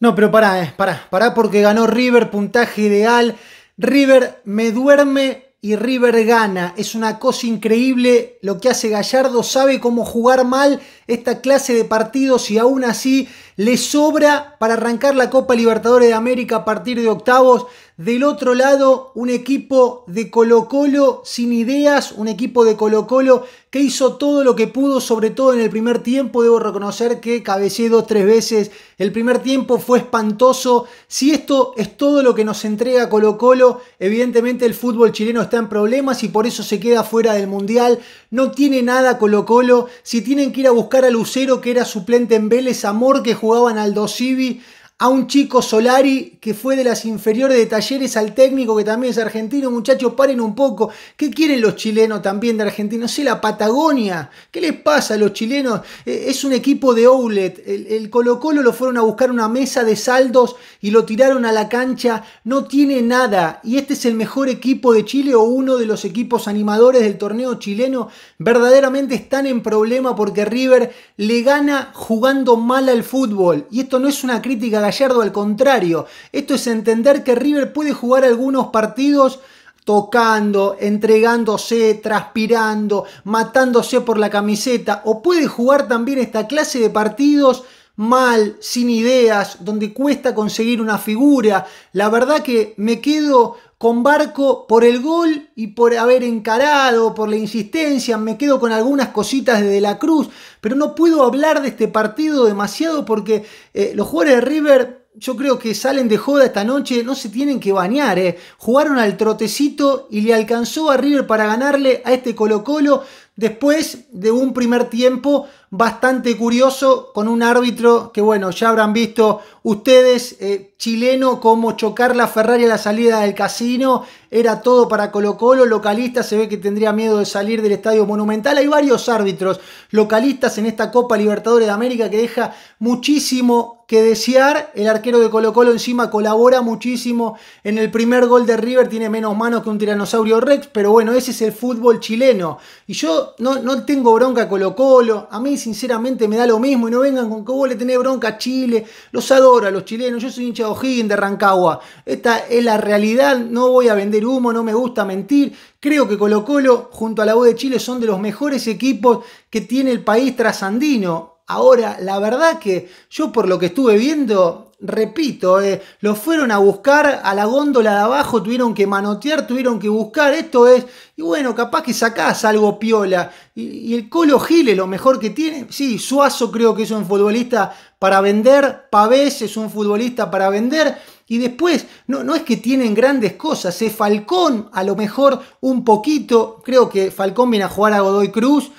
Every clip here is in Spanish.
No, pero pará, eh, pará, pará porque ganó River, puntaje ideal. River me duerme y River gana. Es una cosa increíble lo que hace Gallardo. Sabe cómo jugar mal esta clase de partidos y aún así le sobra para arrancar la Copa Libertadores de América a partir de octavos. Del otro lado, un equipo de Colo Colo sin ideas, un equipo de Colo Colo que hizo todo lo que pudo, sobre todo en el primer tiempo. Debo reconocer que cabeceé dos, tres veces. El primer tiempo fue espantoso. Si esto es todo lo que nos entrega Colo Colo, evidentemente el fútbol chileno está en problemas y por eso se queda fuera del Mundial. No tiene nada Colo Colo. Si tienen que ir a buscar a Lucero, que era suplente en Vélez, Amor, que jugaban al Dosivi a un chico Solari que fue de las inferiores de Talleres al técnico que también es argentino. Muchachos, paren un poco. ¿Qué quieren los chilenos también de No Sé la Patagonia. ¿Qué les pasa a los chilenos? Eh, es un equipo de Oulet. El, Colo Colo lo fueron a buscar una mesa de saldos y lo tiraron a la cancha. No tiene nada. Y este es el mejor equipo de Chile o uno de los equipos animadores del torneo chileno. Verdaderamente están en problema porque River le gana jugando mal al fútbol. Y esto no es una crítica Gallardo, al contrario. Esto es entender que River puede jugar algunos partidos tocando, entregándose, transpirando, matándose por la camiseta, o puede jugar también esta clase de partidos mal, sin ideas, donde cuesta conseguir una figura. La verdad que me quedo con Barco por el gol y por haber encarado, por la insistencia. Me quedo con algunas cositas de, de la Cruz, pero no puedo hablar de este partido demasiado porque eh, los jugadores de River yo creo que salen de joda esta noche, no se tienen que bañar, eh. Jugaron al trotecito y le alcanzó a River para ganarle a este Colo Colo después de un primer tiempo bastante curioso con un árbitro que, bueno, ya habrán visto ustedes, eh, chileno, como chocar la Ferrari a la salida del casino, era todo para Colo Colo, localista se ve que tendría miedo de salir del estadio monumental, hay varios árbitros localistas en esta Copa Libertadores de América que deja muchísimo que desear. El arquero de Colo Colo encima colabora muchísimo en el primer gol de River, tiene menos manos que un tiranosaurio Rex, pero bueno, ese es el fútbol chileno. Y yo no, no tengo bronca a Colo Colo, a mí sinceramente me da lo mismo y no vengan con que vos le tenés bronca a Chile, los adoro a los chilenos, yo soy hincha de O'Higgins de Rancagua, esta es la realidad, no voy a vender humo, no me gusta mentir, Creo que Colo Colo junto a la U de Chile son de los mejores equipos que tiene el país trasandino. Ahora, la verdad que yo por lo que estuve viendo, repito, los eh, lo fueron a buscar a la góndola de abajo, tuvieron que manotear, tuvieron que buscar, esto es, y bueno, capaz que sacás algo piola. Y, el Colo Gile, lo mejor que tiene, sí, Suazo creo que es un futbolista para vender, Pavés es un futbolista para vender. Y después, no, no es que tienen grandes cosas, es eh, Falcón, a lo mejor un poquito, creo que Falcón viene a jugar a Godoy Cruz,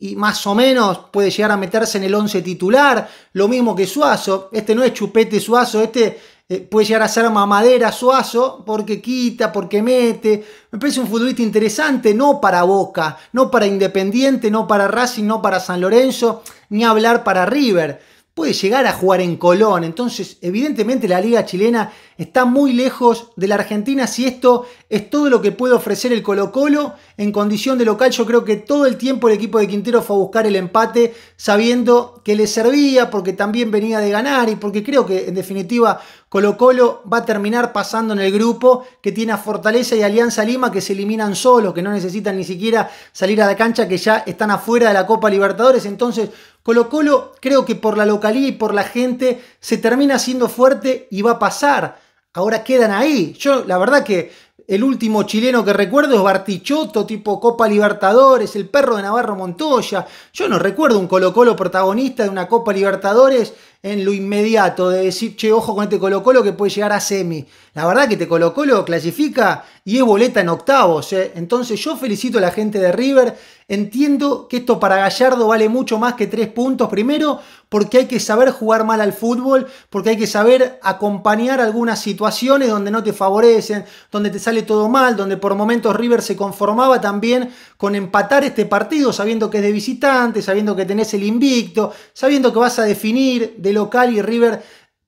y más o menos puede llegar a meterse en el 11 titular, lo mismo que Suazo, este no es chupete Suazo, este eh, puede llegar a ser mamadera Suazo porque quita, porque mete, me parece un futbolista interesante, no para Boca, no para Independiente, no para Racing, no para San Lorenzo, ni hablar para River, puede llegar a jugar en Colón, entonces evidentemente la liga chilena está muy lejos de la Argentina. Si esto es todo lo que puede ofrecer el Colo Colo en condición de local, yo creo que todo el tiempo el equipo de Quintero fue a buscar el empate sabiendo que le servía porque también venía de ganar y porque creo que en definitiva Colo Colo va a terminar pasando en el grupo que tiene a Fortaleza y Alianza Lima que se eliminan solos, que no necesitan ni siquiera salir a la cancha, que ya están afuera de la Copa Libertadores. Entonces Colo Colo creo que por la localía y por la gente se termina siendo fuerte y va a pasar ahora quedan ahí. Yo, la verdad que el último chileno que recuerdo es Bartichotto, tipo Copa Libertadores, el perro de Navarro Montoya. Yo no recuerdo un Colo Colo protagonista de una Copa Libertadores en lo inmediato, de decir, che, ojo con este Colo Colo que puede llegar a semi. La verdad que este Colo Colo clasifica y es boleta en octavos. ¿eh? Entonces yo felicito a la gente de River. Entiendo que esto para Gallardo vale mucho más que tres puntos. Primero, porque hay que saber jugar mal al fútbol, porque hay que saber acompañar algunas situaciones donde no te favorecen, donde te sale todo mal, donde por momentos River se conformaba también con empatar este partido, sabiendo que es de visitante, sabiendo que tenés el invicto, sabiendo que vas a definir de local y River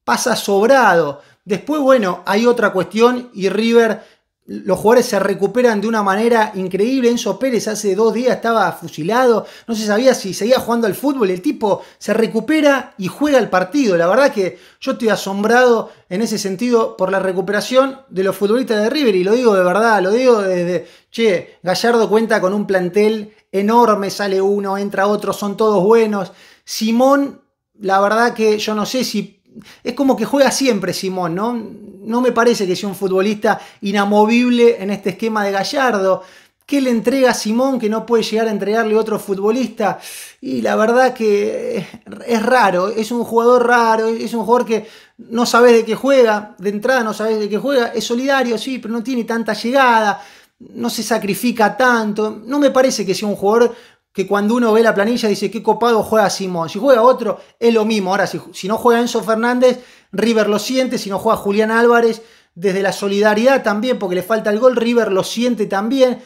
pasa sobrado. Después, bueno, hay otra cuestión y River los jugadores se recuperan de una manera increíble. Enzo Pérez hace dos días estaba fusilado, no se sabía si seguía jugando al fútbol. El tipo se recupera y juega el partido. La verdad que yo estoy asombrado en ese sentido por la recuperación de los futbolistas de River. Y lo digo de verdad, lo digo desde, che, Gallardo cuenta con un plantel enorme, sale uno, entra otro, son todos buenos. Simón, la verdad que yo no sé si es como que juega siempre Simón, ¿no? No me parece que sea un futbolista inamovible en este esquema de Gallardo. ¿Qué le entrega Simón que no puede llegar a entregarle otro futbolista? Y la verdad que es raro, es un jugador raro, es un jugador que no sabes de qué juega, de entrada no sabes de qué juega, es solidario, sí, pero no tiene tanta llegada, no se sacrifica tanto, no me parece que sea un jugador que cuando uno ve la planilla dice qué copado juega Simón. Si juega otro, es lo mismo. Ahora, si, si, no juega Enzo Fernández, River lo siente. Si no juega Julián Álvarez, desde la solidaridad también, porque le falta el gol, River lo siente también.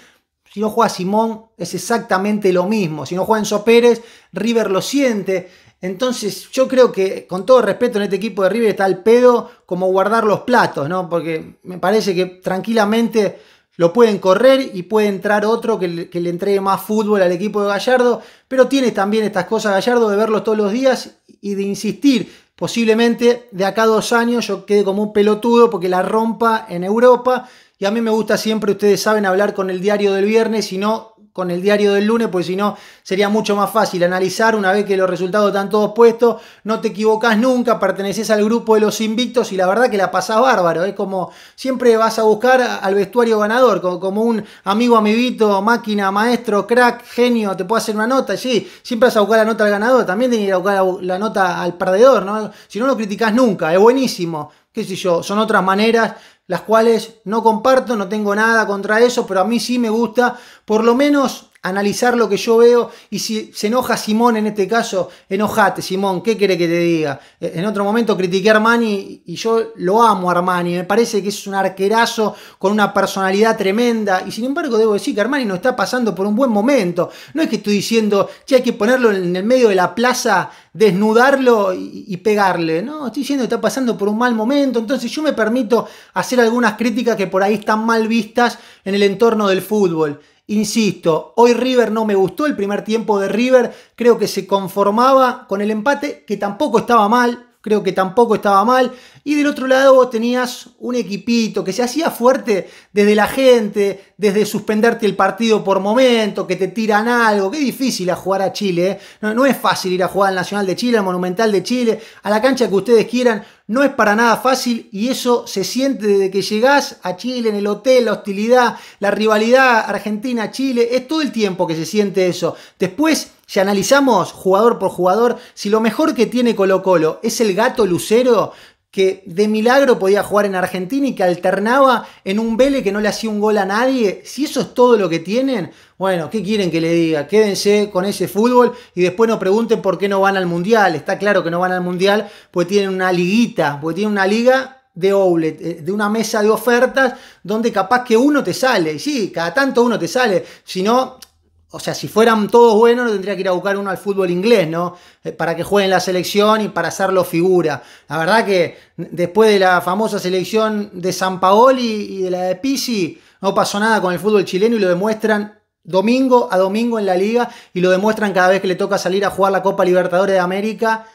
Si no juega Simón, es exactamente lo mismo. Si no juega Enzo Pérez, River lo siente. Entonces, yo creo que, con todo respeto, en este equipo de River está el pedo como guardar los platos, ¿no? Porque me parece que tranquilamente lo pueden correr y puede entrar otro que le, entregue más fútbol al equipo de Gallardo, pero tiene también estas cosas Gallardo de verlos todos los días y de insistir. Posiblemente de acá a dos años yo quede como un pelotudo porque la rompa en Europa. Y a mí me gusta siempre, ustedes saben, hablar con el diario del viernes, si no con el diario del lunes, porque si no sería mucho más fácil analizar una vez que los resultados están todos puestos, no te equivocás nunca, perteneces al grupo de los invictos y la verdad que la pasás bárbaro, es como siempre vas a buscar al vestuario ganador, como, un amigo, amiguito, máquina, maestro, crack, genio, te puedo hacer una nota, sí, siempre vas a buscar la nota al ganador, también tienes que ir a buscar la nota al perdedor, ¿no? si no lo criticas nunca, es buenísimo, qué sé yo, son otras maneras las cuales no comparto, no tengo nada contra eso, pero a mí sí me gusta por lo menos analizar lo que yo veo y si se enoja Simón en este caso, enojate Simón, ¿qué quiere que te diga? Eh, en otro momento critiqué a Armani y yo lo amo a Armani, me parece que es un arquerazo con una personalidad tremenda y sin embargo debo decir que Armani no está pasando por un buen momento, no es que estoy diciendo, que hay que ponerlo en el medio de la plaza, desnudarlo y, y pegarle, no, estoy diciendo que está pasando por un mal momento, entonces yo me permito hacer algunas críticas que por ahí están mal vistas en el entorno del fútbol. Insisto, hoy River no me gustó el primer tiempo de River, creo que se conformaba con el empate, que tampoco estaba mal, creo que tampoco estaba mal. Y del otro lado vos tenías un equipito que se hacía fuerte desde la gente, desde suspenderte el partido por momento, que te tiran algo. Qué difícil a jugar a Chile. ¿eh? No, no, es fácil ir a jugar al Nacional de Chile, al Monumental de Chile, a la cancha que ustedes quieran. No es para nada fácil y eso se siente desde que llegás a Chile, en el hotel, la hostilidad, la rivalidad Argentina-Chile. Es todo el tiempo que se siente eso. Después, si analizamos jugador por jugador, si lo mejor que tiene Colo Colo es el gato Lucero, que de milagro podía jugar en Argentina y que alternaba en un Vélez que no le hacía un gol a nadie, si eso es todo lo que tienen, bueno, ¿qué quieren que le diga? Quédense con ese fútbol y después nos pregunten por qué no van al Mundial. Está claro que no van al Mundial pues tienen una liguita, porque tienen una liga de Oulet, eh, de una mesa de ofertas donde capaz que uno te sale, y sí, cada tanto uno te sale, si no, o sea, si fueran todos buenos, no tendría que ir a buscar uno al fútbol inglés, ¿no? Eh, para que jueguen la selección y para hacerlo figura. La verdad que después de la famosa selección de San Paoli y de la de Pisi, no pasó nada con el fútbol chileno y lo demuestran domingo a domingo en la liga y lo demuestran cada vez que le toca salir a jugar la Copa Libertadores de América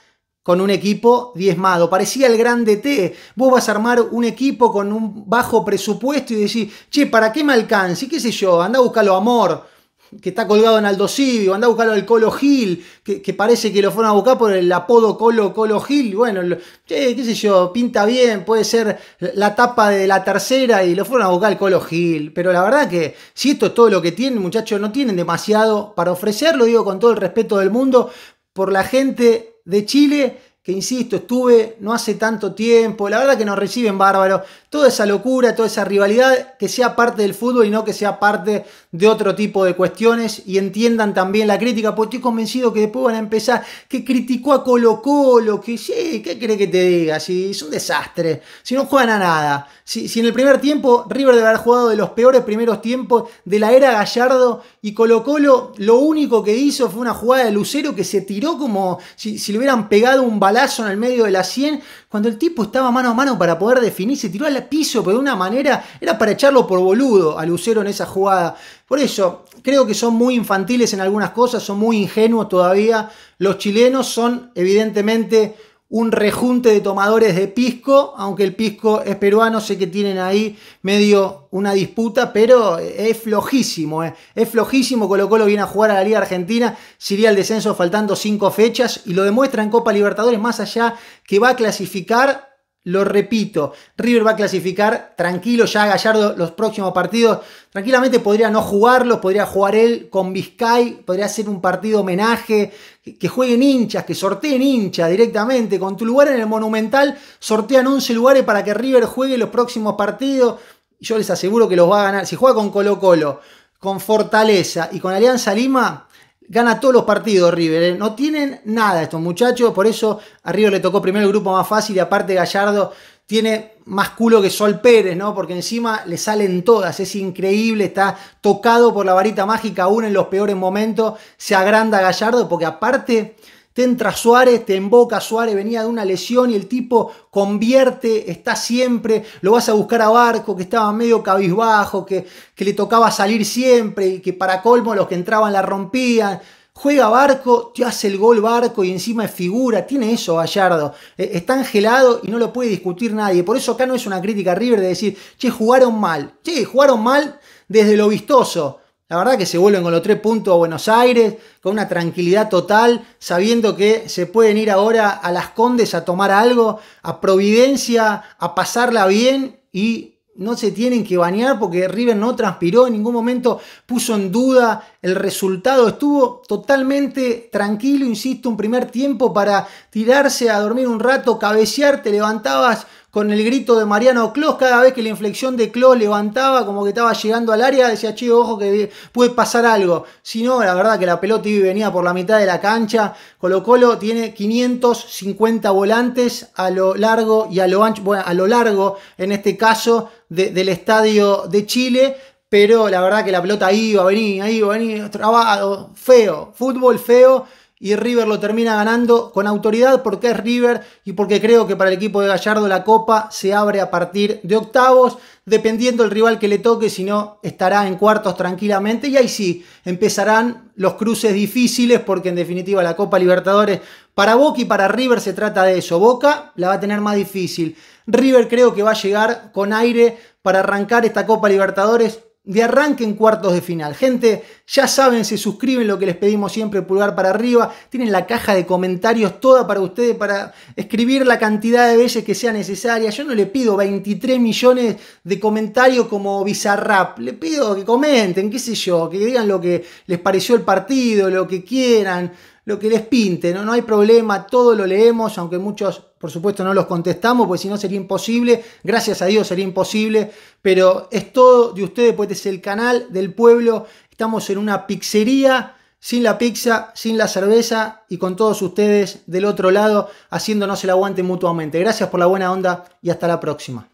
con un equipo diezmado. Parecía el Grande T. Vos vas a armar un equipo con un bajo presupuesto y decís, che, ¿para qué me alcance? ¿Qué sé yo? Anda a buscarlo amor que está colgado en Aldo anda a buscarlo al Colo Gil, que, parece que lo fueron a buscar por el apodo Colo Colo Gil, bueno, qué sé yo, pinta bien, puede ser la tapa de la tercera y lo fueron a buscar al Colo Gil, pero la verdad que si esto es todo lo que tienen, muchachos, no tienen demasiado para ofrecerlo, lo digo con todo el respeto del mundo, por la gente de Chile que insisto, estuve no hace tanto tiempo, la verdad que nos reciben bárbaro, toda esa locura, toda esa rivalidad, que sea parte del fútbol y no que sea parte de otro tipo de cuestiones y entiendan también la crítica, porque estoy convencido que después van a empezar, que criticó a Colo Colo, que sí, ¿qué cree que te diga? Si es un desastre, si no juegan a nada, si, en el primer tiempo River debe haber jugado de los peores primeros tiempos de la era Gallardo y Colo Colo lo único que hizo fue una jugada de Lucero que se tiró como si, si le hubieran pegado un balón en el medio de la 100 cuando el tipo estaba mano a mano para poder definir. Se tiró al piso, pero de una manera era para echarlo por boludo a Lucero en esa jugada. Por eso, creo que son muy infantiles en algunas cosas, son muy ingenuos todavía. Los chilenos son evidentemente un rejunte de tomadores de pisco, aunque el pisco es peruano, sé que tienen ahí medio una disputa, pero eh, es flojísimo, eh. es flojísimo, Colo Colo viene a jugar a la Liga Argentina, sería el descenso faltando cinco fechas y lo demuestra en Copa Libertadores, más allá que va a clasificar lo repito, River va a clasificar tranquilo ya Gallardo los próximos partidos. Tranquilamente podría no jugarlos, podría jugar él con Vizcay, podría hacer un partido homenaje, que jueguen hinchas, que sorteen hinchas directamente. Con tu lugar en el Monumental, sortean 11 lugares para que River juegue los próximos partidos. Yo les aseguro que los va a ganar. Si juega con Colo Colo, con Fortaleza y con Alianza Lima, Gana todos los partidos River, ¿eh? no tienen nada estos muchachos, por eso a River le tocó primero el grupo más fácil y aparte Gallardo tiene más culo que Sol Pérez, ¿no? Porque encima le salen todas, es increíble, está tocado por la varita mágica aún en los peores momentos, se agranda Gallardo porque aparte te entra Suárez, te emboca Suárez, venía de una lesión y el tipo convierte, está siempre, lo vas a buscar a Barco, que estaba medio cabizbajo, que, que le tocaba salir siempre y que para colmo los que entraban la rompían. Juega Barco, te hace el gol Barco y encima es figura. Tiene eso Gallardo. E, está angelado y no lo puede discutir nadie. Por eso acá no es una crítica River de decir, che, jugaron mal. Che, jugaron mal desde lo vistoso. La verdad que se vuelven con los tres puntos a Buenos Aires, con una tranquilidad total, sabiendo que se pueden ir ahora a las Condes a tomar algo, a Providencia, a pasarla bien y no se tienen que bañar porque River no transpiró, en ningún momento puso en duda el resultado, estuvo totalmente tranquilo, insisto, un primer tiempo para tirarse a dormir un rato, cabecear, te levantabas con el grito de Mariano Clos, cada vez que la inflexión de Clo levantaba, como que estaba llegando al área, decía, Chido, ojo que puede pasar algo. Si no, la verdad que la pelota iba venía por la mitad de la cancha. Colo Colo tiene 550 volantes a lo largo y a lo ancho, bueno, a lo largo en este caso del estadio de Chile pero la verdad que la pelota iba, venía, iba, venía, trabajo feo, fútbol feo y River lo termina ganando con autoridad porque es River y porque creo que para el equipo de Gallardo la copa se abre a partir de octavos, dependiendo el rival que le toque, si no estará en cuartos tranquilamente y ahí sí empezarán los cruces difíciles porque en definitiva la Copa Libertadores para Boca y para River se trata de eso, Boca la va a tener más difícil. River creo que va a llegar con aire para arrancar esta Copa Libertadores de arranque en cuartos de final. Gente, ya saben, se suscriben, lo que les pedimos siempre, pulgar para arriba. Tienen la caja de comentarios toda para ustedes, para escribir la cantidad de veces que sea necesaria. Yo no le pido 23 millones de comentarios como Bizarrap. Le pido que comenten, qué sé yo, que digan lo que les pareció el partido, lo que quieran lo que les pinte, ¿no? no hay problema, todo lo leemos, aunque muchos por supuesto no los contestamos, porque si no sería imposible, gracias a Dios sería imposible, pero es todo de ustedes, pues es el canal del pueblo, estamos en una pizzería, sin la pizza, sin la cerveza y con todos ustedes del otro lado, haciéndonos el aguante mutuamente. Gracias por la buena onda y hasta la próxima.